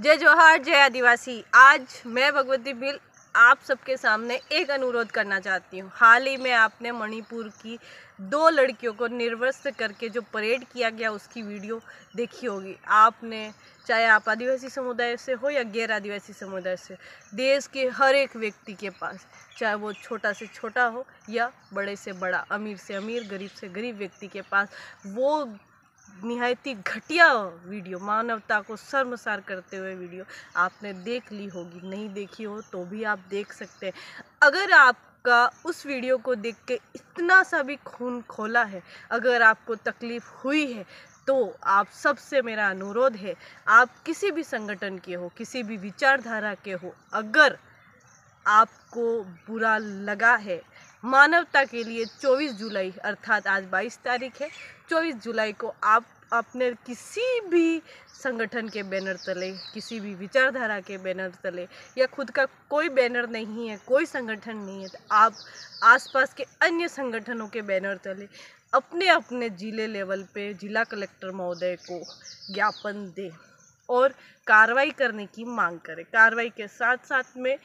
जय जोहार जय आदिवासी आज मैं भगवती बिल आप सबके सामने एक अनुरोध करना चाहती हूँ हाल ही में आपने मणिपुर की दो लड़कियों को निर्वस्त करके जो परेड किया गया उसकी वीडियो देखी होगी आपने चाहे आप आदिवासी समुदाय से हो या गैर आदिवासी समुदाय से देश के हर एक व्यक्ति के पास चाहे वो छोटा से छोटा हो या बड़े से बड़ा अमीर से अमीर गरीब से गरीब व्यक्ति के पास वो निहायती घटिया वीडियो मानवता को शर्मसार करते हुए वीडियो आपने देख ली होगी नहीं देखी हो तो भी आप देख सकते हैं अगर आप का उस वीडियो को देख के इतना सा भी खून खोला है अगर आपको तकलीफ़ हुई है तो आप सबसे मेरा अनुरोध है आप किसी भी संगठन के हो किसी भी विचारधारा के हो अगर आपको बुरा लगा है मानवता के लिए 24 जुलाई अर्थात आज 22 तारीख है 24 जुलाई को आप अपने किसी भी संगठन के बैनर तले किसी भी विचारधारा के बैनर तले या खुद का कोई बैनर नहीं है कोई संगठन नहीं है तो आप आसपास के अन्य संगठनों के बैनर तले अपने अपने ज़िले लेवल पे जिला कलेक्टर महोदय को ज्ञापन दें और कार्रवाई करने की मांग करें कार्रवाई के साथ साथ में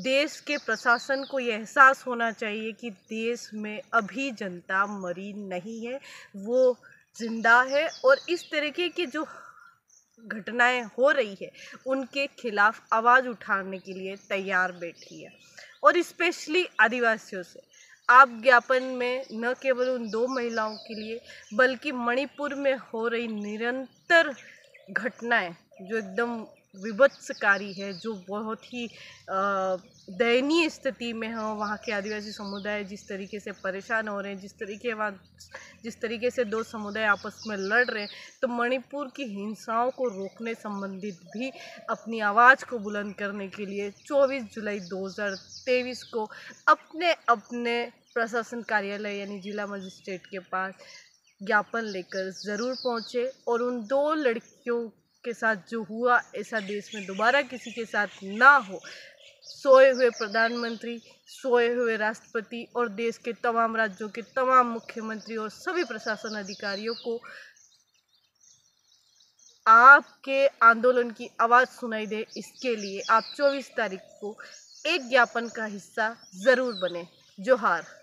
देश के प्रशासन को यह एहसास होना चाहिए कि देश में अभी जनता मरी नहीं है वो जिंदा है और इस तरीके की जो घटनाएं हो रही है उनके खिलाफ आवाज़ उठाने के लिए तैयार बैठी है और स्पेशली आदिवासियों से आप ज्ञापन में न केवल उन दो महिलाओं के लिए बल्कि मणिपुर में हो रही निरंतर घटनाएं जो एकदम विभत्सकारी है जो बहुत ही दयनीय स्थिति में है वहाँ के आदिवासी समुदाय जिस तरीके से परेशान हो रहे हैं जिस तरीके वहाँ जिस तरीके से दो समुदाय आपस में लड़ रहे हैं तो मणिपुर की हिंसाओं को रोकने संबंधित भी अपनी आवाज़ को बुलंद करने के लिए 24 जुलाई 2023 को अपने अपने प्रशासन कार्यालय यानी जिला मजिस्ट्रेट के पास ज्ञापन लेकर ज़रूर पहुँचे और उन दो लड़कियों के साथ जो हुआ ऐसा देश में दोबारा किसी के साथ ना हो सोए हुए प्रधानमंत्री सोए हुए राष्ट्रपति और देश के तमाम राज्यों के तमाम मुख्यमंत्री और सभी प्रशासन अधिकारियों को आपके आंदोलन की आवाज़ सुनाई दे इसके लिए आप 24 तारीख को एक ज्ञापन का हिस्सा ज़रूर बने जोहार